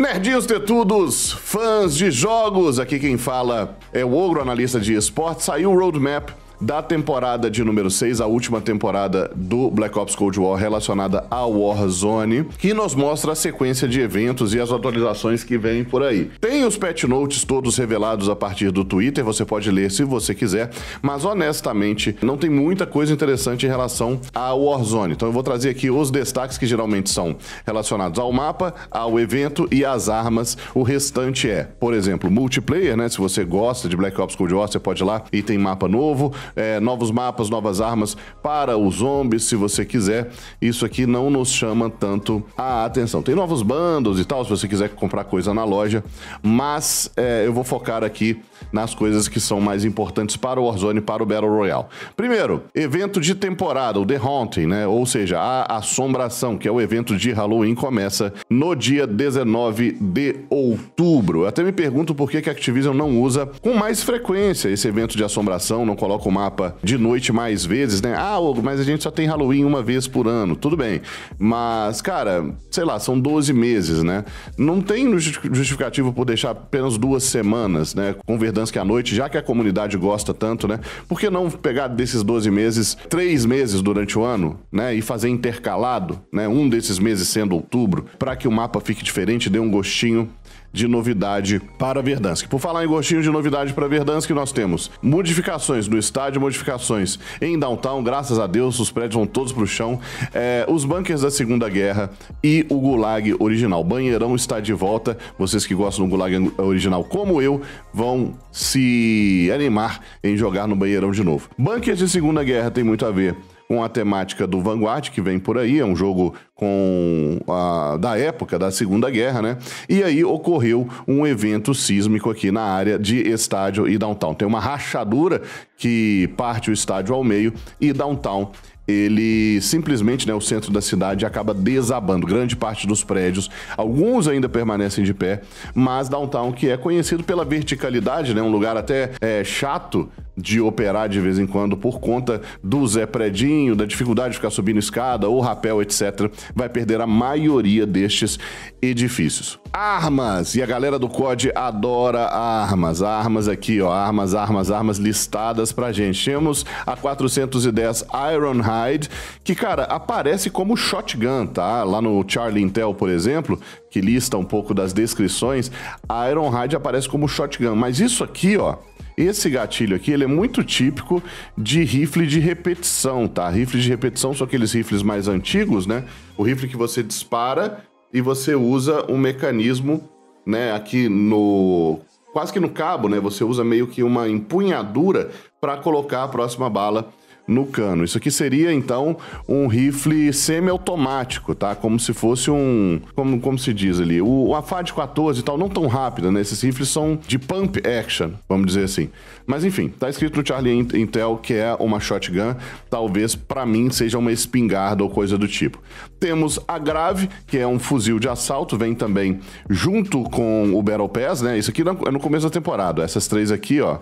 Nerdinhos tetudos, fãs de jogos, aqui quem fala é o Ogro, analista de esportes. Saiu o roadmap da temporada de número 6, a última temporada do Black Ops Cold War relacionada à Warzone, que nos mostra a sequência de eventos e as atualizações que vêm por aí. Tem os patch notes todos revelados a partir do Twitter, você pode ler se você quiser, mas honestamente não tem muita coisa interessante em relação à Warzone. Então eu vou trazer aqui os destaques que geralmente são relacionados ao mapa, ao evento e às armas. O restante é, por exemplo, multiplayer, né? Se você gosta de Black Ops Cold War, você pode ir lá e tem mapa novo é, novos mapas, novas armas para os zombies, se você quiser. Isso aqui não nos chama tanto a atenção. Tem novos bandos e tal, se você quiser comprar coisa na loja, mas é, eu vou focar aqui nas coisas que são mais importantes para o Warzone e para o Battle Royale. Primeiro, evento de temporada, o The Haunting, né? Ou seja, a Assombração, que é o evento de Halloween, começa no dia 19 de outubro. Eu até me pergunto por que, a Activision não usa com mais frequência esse evento de assombração, não coloca mais mapa de noite mais vezes, né? Ah, Hugo, mas a gente só tem Halloween uma vez por ano, tudo bem. Mas, cara, sei lá, são 12 meses, né? Não tem justificativo por deixar apenas duas semanas, né? Com Verdansk à noite, já que a comunidade gosta tanto, né? Por que não pegar desses 12 meses, três meses durante o ano, né? E fazer intercalado, né? Um desses meses sendo outubro, para que o mapa fique diferente, dê um gostinho de novidade para Verdansk. Por falar em gostinho de novidade para Verdansk, nós temos modificações no estádio, modificações em downtown, graças a Deus, os prédios vão todos para o chão, é, os bunkers da Segunda Guerra e o Gulag original. Banheirão está de volta, vocês que gostam do Gulag original como eu, vão se animar em jogar no banheirão de novo. Bunkers de Segunda Guerra tem muito a ver com a temática do Vanguard, que vem por aí, é um jogo com a, da época da Segunda Guerra, né? E aí ocorreu um evento sísmico aqui na área de estádio e downtown. Tem uma rachadura que parte o estádio ao meio e downtown ele simplesmente, né, o centro da cidade acaba desabando, grande parte dos prédios, alguns ainda permanecem de pé, mas downtown que é conhecido pela verticalidade, né, um lugar até é, chato de operar de vez em quando por conta do Zé Predinho, da dificuldade de ficar subindo escada ou rapel, etc, vai perder a maioria destes edifícios. Armas! E a galera do COD adora armas. Armas aqui, ó, armas, armas, armas listadas pra gente. Temos a 410 Ironhide Cyanide, que, cara, aparece como shotgun, tá? Lá no Charlie Intel, por exemplo, que lista um pouco das descrições, a Ironhide aparece como shotgun. Mas isso aqui, ó, esse gatilho aqui, ele é muito típico de rifle de repetição, tá? Rifle de repetição são aqueles rifles mais antigos, né? O rifle que você dispara e você usa um mecanismo, né, aqui no quase que no cabo, né? Você usa meio que uma empunhadura para colocar a próxima bala no cano. Isso aqui seria então um rifle semi automático tá? Como se fosse um, como, como se diz ali, o, o AFAD 14 e tal, não tão rápido, né? Esses rifles são de pump action, vamos dizer assim. Mas enfim, tá escrito no Charlie Intel que é uma shotgun, talvez para mim seja uma espingarda ou coisa do tipo. Temos a grave, que é um fuzil de assalto, vem também junto com o Battle Pass, né? Isso aqui é no começo da temporada. Essas três aqui, ó,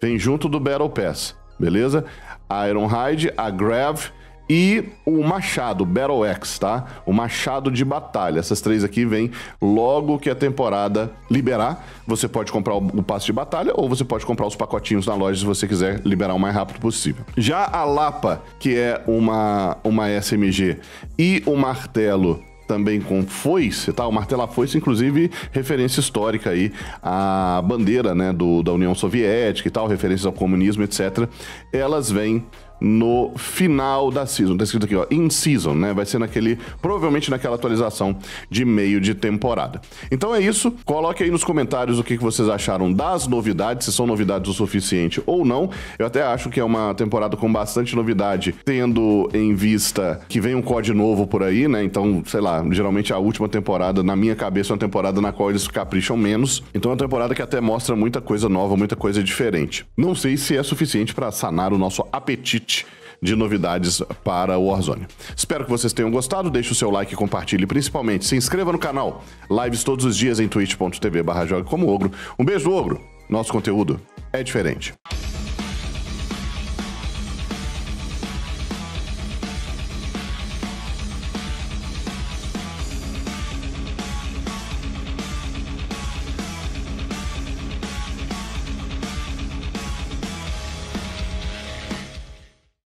vem junto do Battle Pass beleza? A Ironhide, a Grav e o machado, Battle X, tá? O machado de batalha. Essas três aqui vêm logo que a temporada liberar. Você pode comprar o passe de batalha ou você pode comprar os pacotinhos na loja se você quiser liberar o mais rápido possível. Já a Lapa, que é uma, uma SMG, e o martelo também com foice, tá? O martelo a foice, inclusive, referência histórica aí à bandeira, né, do, da União Soviética e tal, referências ao comunismo, etc. Elas vêm no final da season. Tá escrito aqui, ó, in season, né? Vai ser naquele, provavelmente naquela atualização de meio de temporada. Então é isso. Coloque aí nos comentários o que vocês acharam das novidades, se são novidades o suficiente ou não. Eu até acho que é uma temporada com bastante novidade, tendo em vista que vem um COD novo por aí, né? Então, sei lá, geralmente a última temporada, na minha cabeça, é uma temporada na qual eles capricham menos. Então é uma temporada que até mostra muita coisa nova, muita coisa diferente. Não sei se é suficiente para sanar o nosso apetite de novidades para o Warzone. Espero que vocês tenham gostado, deixe o seu like, compartilhe, principalmente se inscreva no canal. Lives todos os dias em twitch.tv ogro. Um beijo, Ogro. Nosso conteúdo é diferente.